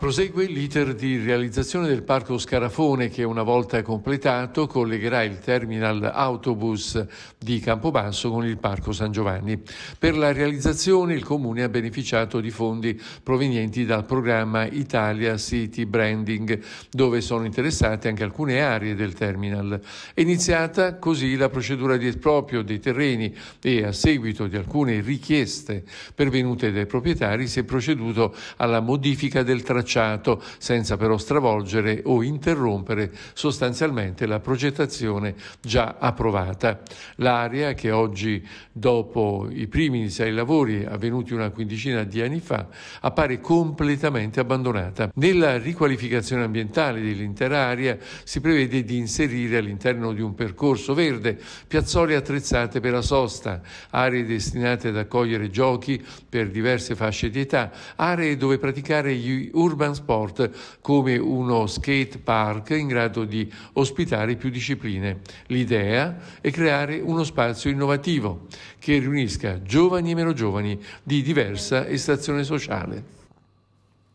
Prosegue l'iter di realizzazione del parco Scarafone che una volta completato collegherà il terminal autobus di Campobasso con il parco San Giovanni. Per la realizzazione il comune ha beneficiato di fondi provenienti dal programma Italia City Branding dove sono interessate anche alcune aree del terminal. È iniziata così la procedura di esproprio dei terreni e a seguito di alcune richieste pervenute dai proprietari si è proceduto alla modifica del tracciato tracciato senza però stravolgere o interrompere sostanzialmente la progettazione già approvata. L'area che oggi, dopo i primi iniziali lavori avvenuti una quindicina di anni fa, appare completamente abbandonata. Nella riqualificazione ambientale dell'intera area si prevede di inserire all'interno di un percorso verde piazzole attrezzate per la sosta, aree destinate ad accogliere giochi per diverse fasce di età, aree dove praticare gli urbani Urban Sport come uno skate park in grado di ospitare più discipline. L'idea è creare uno spazio innovativo che riunisca giovani e meno giovani di diversa estrazione sociale.